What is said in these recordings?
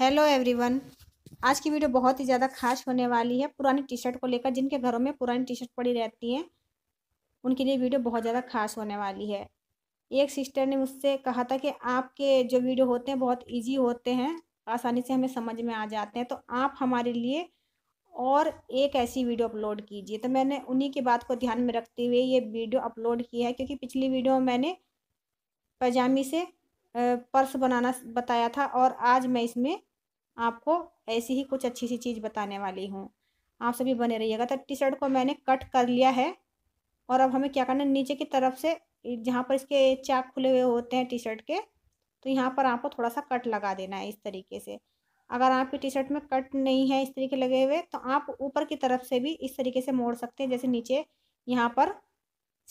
hello everyone आज की video बहुत ही ज़्यादा खास होने वाली है पुरानी टी शर्ट को लेकर जिनके घरों में पुरानी टी शर्ट पड़ी रहती हैं उनके लिए वीडियो बहुत ज़्यादा खास होने वाली है एक सिस्टर ने मुझसे कहा था कि आपके जो वीडियो होते हैं बहुत ईजी होते हैं आसानी से हमें समझ में आ जाते हैं तो आप हमारे लिए और एक ऐसी वीडियो अपलोड कीजिए तो मैंने उन्हीं की बात को ध्यान में रखते हुए ये वीडियो अपलोड की है क्योंकि पिछली वीडियो में मैंने पैजामी से पर्स बनाना बताया था और आज मैं इसमें आपको ऐसी ही कुछ अच्छी सी चीज़ बताने वाली हूँ आप सभी बने रहिएगा तो टी शर्ट को मैंने कट कर लिया है और अब हमें क्या करना है नीचे की तरफ से जहाँ पर इसके चाक खुले हुए होते हैं टी शर्ट के तो यहाँ पर आपको थोड़ा सा कट लगा देना है इस तरीके से अगर आपकी टी शर्ट में कट नहीं है इस तरीके लगे हुए तो आप ऊपर की तरफ से भी इस तरीके से मोड़ सकते हैं जैसे नीचे यहाँ पर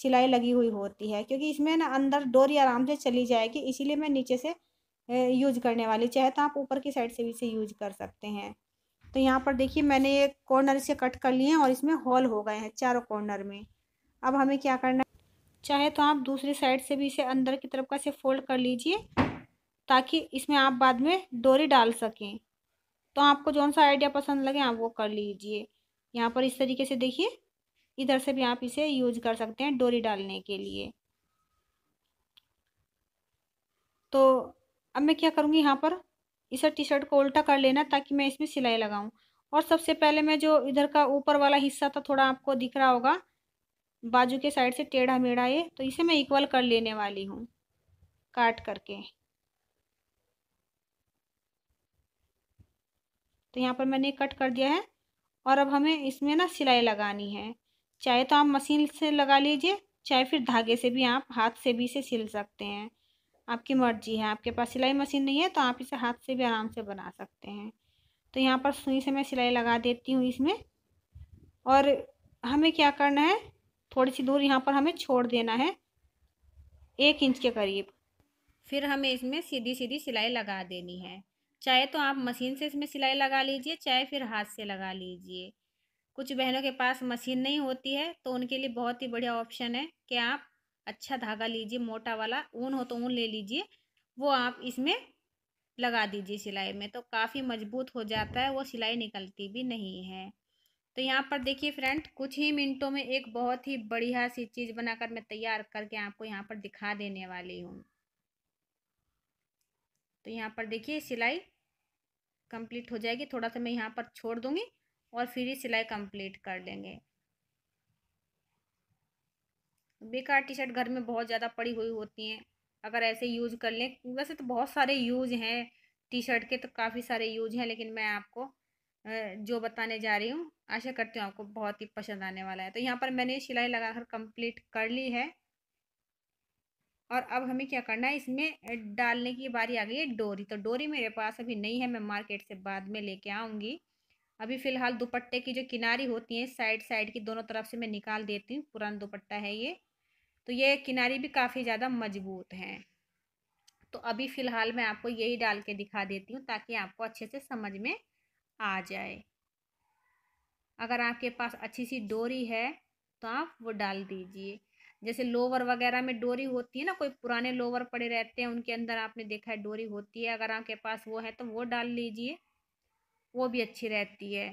सिलाई लगी हुई होती है क्योंकि इसमें ना अंदर डोरी आराम से चली जाएगी इसीलिए मैं नीचे से यूज करने वाले चाहे तो आप ऊपर की साइड से भी इसे यूज कर सकते हैं तो यहाँ पर देखिए मैंने एक कॉर्नर इसे कट कर लिए हैं और इसमें होल हो गए हैं चारों कॉर्नर में अब हमें क्या करना चाहे तो आप दूसरी साइड से भी इसे अंदर की तरफ का इसे फोल्ड कर लीजिए ताकि इसमें आप बाद में डोरी डाल सकें तो आपको जौन सा आइडिया पसंद लगे आप वो कर लीजिए यहाँ पर इस तरीके से देखिए इधर से भी आप इसे यूज कर सकते हैं डोरी डालने के लिए तो अब मैं क्या करूँगी यहाँ पर इस टी शर्ट को उल्टा कर लेना ताकि मैं इसमें सिलाई लगाऊँ और सबसे पहले मैं जो इधर का ऊपर वाला हिस्सा था थोड़ा आपको दिख रहा होगा बाजू के साइड से टेढ़ा मेढ़ा ये तो इसे मैं इक्वल कर लेने वाली हूँ काट करके तो यहाँ पर मैंने कट कर दिया है और अब हमें इसमें ना सिलाई लगानी है चाहे तो आप मशीन से लगा लीजिए चाहे फिर धागे से भी आप हाथ से भी इसे सिल सकते हैं आपकी मर्जी है आपके पास सिलाई मशीन नहीं है तो आप इसे हाथ से भी आराम से बना सकते हैं तो यहाँ पर सुई से मैं सिलाई लगा देती हूँ इसमें और हमें क्या करना है थोड़ी सी दूर यहाँ पर हमें छोड़ देना है एक इंच के करीब फिर हमें इसमें सीधी सीधी सिलाई लगा देनी है चाहे तो आप मशीन से इसमें सिलाई लगा लीजिए चाहे फिर हाथ से लगा लीजिए कुछ बहनों के पास मशीन नहीं होती है तो उनके लिए बहुत ही बढ़िया ऑप्शन है कि आप अच्छा धागा लीजिए मोटा वाला ऊन हो तो ऊन ले लीजिए वो आप इसमें लगा दीजिए सिलाई में तो काफ़ी मजबूत हो जाता है वो सिलाई निकलती भी नहीं है तो यहाँ पर देखिए फ्रेंड कुछ ही मिनटों में एक बहुत ही बढ़िया सी चीज़ बनाकर मैं तैयार करके आपको यहाँ पर दिखा देने वाली हूँ तो यहाँ पर देखिए सिलाई कंप्लीट हो जाएगी थोड़ा सा मैं यहाँ पर छोड़ दूँगी और फिर ही सिलाई कंप्लीट कर लेंगे बेकार टी शर्ट घर में बहुत ज़्यादा पड़ी हुई होती हैं अगर ऐसे यूज कर लें वैसे तो बहुत सारे यूज हैं टी शर्ट के तो काफ़ी सारे यूज हैं लेकिन मैं आपको जो बताने जा रही हूँ आशा करती हूँ आपको बहुत ही पसंद आने वाला है तो यहाँ पर मैंने सिलाई लगाकर कंप्लीट कर ली है और अब हमें क्या करना है इसमें डालने की बारी आ गई है डोरी तो डोरी मेरे पास अभी नहीं है मैं मार्केट से बाद में लेके आऊँगी अभी फ़िलहाल दुपट्टे की जो किनारी होती है साइड साइड की दोनों तरफ से मैं निकाल देती हूँ पुराना दुपट्टा है ये तो ये किनारे भी काफ़ी ज़्यादा मजबूत हैं तो अभी फ़िलहाल मैं आपको यही डाल के दिखा देती हूँ ताकि आपको अच्छे से समझ में आ जाए अगर आपके पास अच्छी सी डोरी है तो आप वो डाल दीजिए जैसे लोवर वगैरह में डोरी होती है ना कोई पुराने लोवर पड़े रहते हैं उनके अंदर आपने देखा है डोरी होती है अगर आपके पास वो है तो वो डाल लीजिए वो भी अच्छी रहती है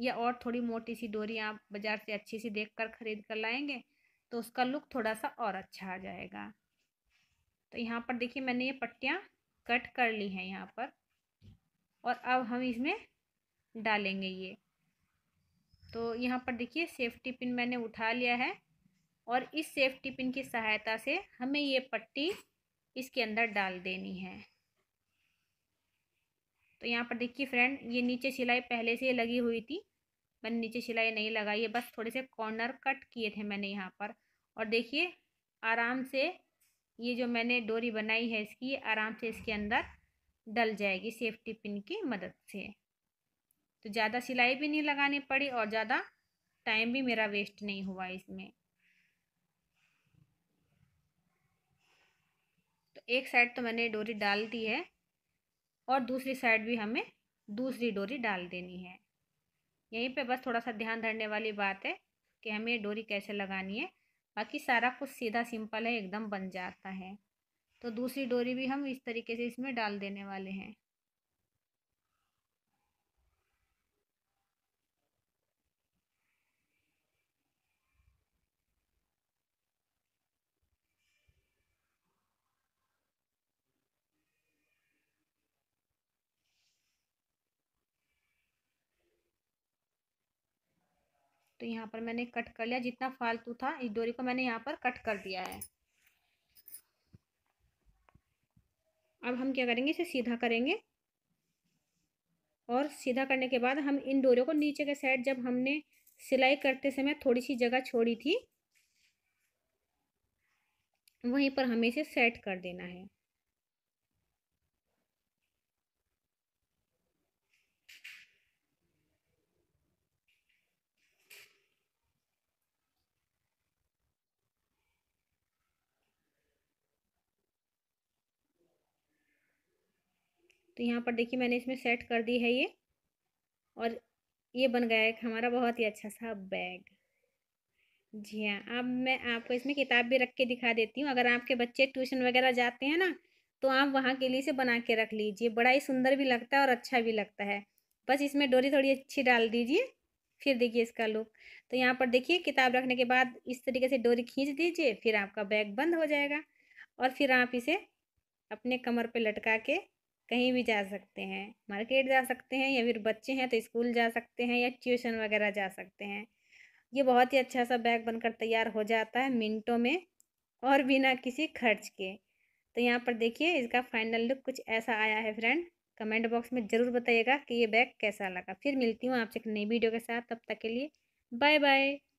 या और थोड़ी मोटी सी डोरी आप बाज़ार से अच्छी सी देख कर ख़रीद कर लाएंगे तो उसका लुक थोड़ा सा और अच्छा आ जाएगा तो यहाँ पर देखिए मैंने ये पट्टियाँ कट कर ली हैं यहाँ पर और अब हम इसमें डालेंगे ये तो यहाँ पर देखिए सेफ्टी पिन मैंने उठा लिया है और इस सेफ्टी पिन की सहायता से हमें ये पट्टी इसके अंदर डाल देनी है तो यहाँ पर देखिए फ्रेंड ये नीचे सिलाई पहले से लगी हुई थी मैंने नीचे सिलाई नहीं लगाई है बस थोड़े से कॉर्नर कट किए थे मैंने यहाँ पर और देखिए आराम से ये जो मैंने डोरी बनाई है इसकी आराम से इसके अंदर डल जाएगी सेफ्टी पिन की मदद से तो ज़्यादा सिलाई भी नहीं लगानी पड़ी और ज़्यादा टाइम भी मेरा वेस्ट नहीं हुआ इसमें तो एक साइड तो मैंने डोरी डाल दी है और दूसरी साइड भी हमें दूसरी डोरी डाल देनी है यहीं पे बस थोड़ा सा ध्यान धरने वाली बात है कि हमें डोरी कैसे लगानी है बाकी सारा कुछ सीधा सिंपल है एकदम बन जाता है तो दूसरी डोरी भी हम इस तरीके से इसमें डाल देने वाले हैं तो यहाँ पर मैंने कट कर लिया जितना फालतू था इस डोरी को मैंने यहाँ पर कट कर दिया है अब हम क्या करेंगे इसे सीधा करेंगे और सीधा करने के बाद हम इन डोरियों को नीचे के साइड जब हमने सिलाई करते समय थोड़ी सी जगह छोड़ी थी वहीं पर हमें इसे सेट कर देना है तो यहाँ पर देखिए मैंने इसमें सेट कर दी है ये और ये बन गया है हमारा बहुत ही अच्छा सा बैग जी हाँ अब मैं आपको इसमें किताब भी रख के दिखा देती हूँ अगर आपके बच्चे ट्यूशन वगैरह जाते हैं ना तो आप वहाँ के लिए इसे बना के रख लीजिए बड़ा ही सुंदर भी लगता है और अच्छा भी लगता है बस इसमें डोरी थोड़ी अच्छी डाल दीजिए फिर देखिए इसका लुक तो यहाँ पर देखिए किताब रखने के बाद इस तरीके से डोरी खींच दीजिए फिर आपका बैग बंद हो जाएगा और फिर आप इसे अपने कमर पर लटका के कहीं भी जा सकते हैं मार्केट जा सकते हैं या फिर बच्चे हैं तो स्कूल जा सकते हैं या ट्यूशन वगैरह जा सकते हैं ये बहुत ही अच्छा सा बैग बनकर तैयार हो जाता है मिनटों में और बिना किसी खर्च के तो यहाँ पर देखिए इसका फाइनल लुक कुछ ऐसा आया है फ्रेंड कमेंट बॉक्स में ज़रूर बताइएगा कि ये बैग कैसा लगा फिर मिलती हूँ आपसे एक नई वीडियो के साथ तब तक के लिए बाय बाय